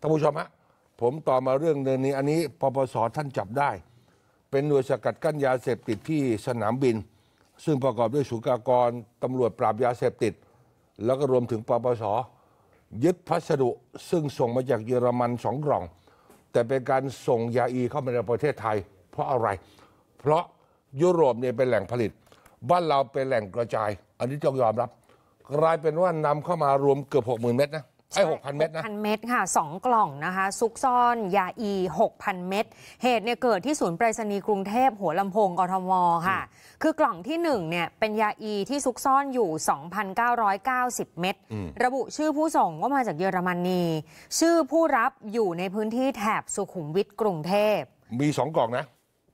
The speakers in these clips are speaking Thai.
ท่านผู้ชมฮะผมต่อมาเรื่องเดือนนี้อันนี้ปปส ท่านจับได้ เป็นหน่วยสกัดกั้นยาเสพติดที่สนามบิน ซึ่งประกอบด้วยศุกากร ตำรวจปราบยาเสพติด แล้วก็รวมถึงปปส ยึดพัสดุซึ่งส่งมาจากเยอรมันสองกล่อง แต่เป็นการส่งยาอีเข้ามาในประเทศไทย เพราะอะไร เพราะยุโรปเนี่ยเป็นแหล่งผลิต บ้านเราเป็นแหล่งกระจาย อันนี้ต้องยอมรับ กลายเป็นว่านำเข้ามารวมเกือบหกหมื่นเม็ดนะไอ้หกพันเม็ดนะพันเม็ด ค่ะสองกล่องนะคะ ซุกซ่อน ยาอีหกพันเม็ด เหตุเนี่ยเกิดที่ศูนย์ไปรษณีย์กรุงเทพ หัวลำโพงกทมค่ะ คือกล่องที่หนึ่งเนี่ยเป็นยาอีที่ซุกซ่อนอยู่ 2,990 เม็ด ระบุชื่อผู้ส่งว่ามาจากเยอรมนี ชื่อผู้รับอยู่ในพื้นที่แถบสุขุมวิทกรุงเทพ มีสองกล่องนะ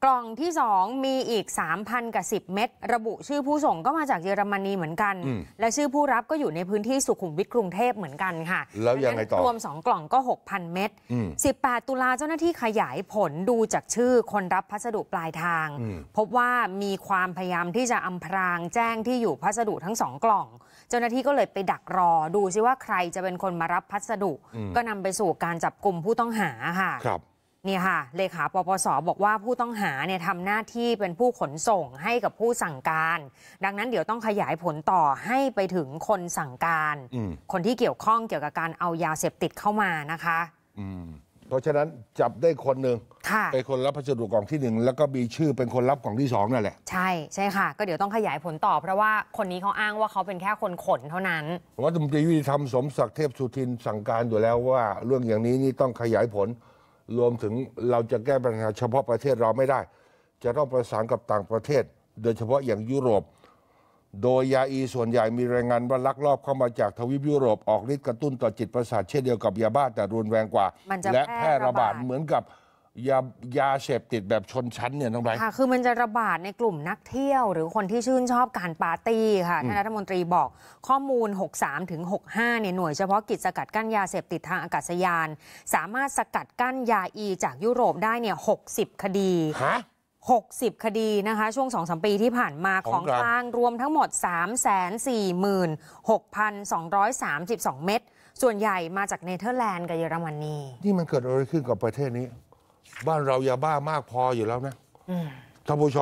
กล่องที่ 2 มีอีก 3,000กับ10เม็ดระบุชื่อผู้ส่งก็มาจากเยอรมนีเหมือนกัน และชื่อผู้รับก็อยู่ในพื้นที่สุขุมวิทกรุงเทพเหมือนกันค่ะ แล้วยังไงต่อรวม 2 กล่องก็ 6,000 เม็ด18 ตุลาเจ้าหน้าที่ขยายผลดูจากชื่อคนรับพัสดุปลายทาง พบว่ามีความพยายามที่จะอำพรางแจ้งที่อยู่พัสดุทั้งสองกล่อง เจ้าหน้าที่ก็เลยไปดักรอดูซิว่าใครจะเป็นคนมารับพัสดุก็นำไปสู่การจับกลุ่มผู้ต้องหาค่ะครับนี่ค่ะเลขาปปสอบอกว่าผู้ต้องหาเนี่ยทำหน้าที่เป็นผู้ขนส่งให้กับผู้สั่งการ ดังนั้นเดี๋ยวต้องขยายผลต่อให้ไปถึงคนสั่งการ คนที่เกี่ยวข้องเกี่ยวกับการเอายาเสพติดเข้ามานะคะ เพราะฉะนั้นจับได้คนหนึ่งเป็นคนรับพัสดุกล่องที่หนึ่งแล้วก็มีชื่อเป็นคนรับกล่องที่สองนั่นแหละ ใช่ ใช่ค่ะ ก็เดี๋ยวต้องขยายผลต่อเพราะว่าคนนี้เขาอ้างว่าเขาเป็นแค่คนขนเท่านั้นรัฐมนตรีวุิธรรมสมศักดิ์เทพสุทินสั่งการอยู่แล้วว่าเรื่องอย่างนี้นี่ต้องขยายผลรวมถึงเราจะแก้ปัญหาเฉพาะประเทศเราไม่ได้ จะต้องประสานกับต่างประเทศ โดยเฉพาะอย่างยุโรป โดยยาอีส่วนใหญ่มีรายงานว่าลักลอบเข้ามาจากทวีปยุโรปออกฤทธิ์กระตุ้นต่อจิตประสาทเช่นเดียวกับยาบ้าแต่รุนแรงกว่าและแพร่ระบาดเหมือนกับยายาเสพติดแบบชนชั้นเนี่ยต้องไปค่ะ คือมันจะระบาดในกลุ่มนักเที่ยว หรือคนที่ชื่นชอบการปาร์ตี้ค่ะท่านรัฐมนตรีบอกข้อมูล 63 ถึง 65 เนี่ยหน่วยเฉพาะกิจสกัดกั้นยาเสพติดทางอากาศยาน สามารถสกัดกั้นยาอีจากยุโรปได้เนี่ย 60 คดี ฮะ 60 คดีนะคะ ช่วง2มปีที่ผ่านมาของกลางรวมทั้งหมด346,232 เม็ดส่วนใหญ่มาจากเนเธอร์แลนด์กับเยอรมนีนี่มันเกิดอะไรขึ้นกับประเทศนี้บ้านเรายาบ้ามากพออยู่แล้วนะท่านผู้ชม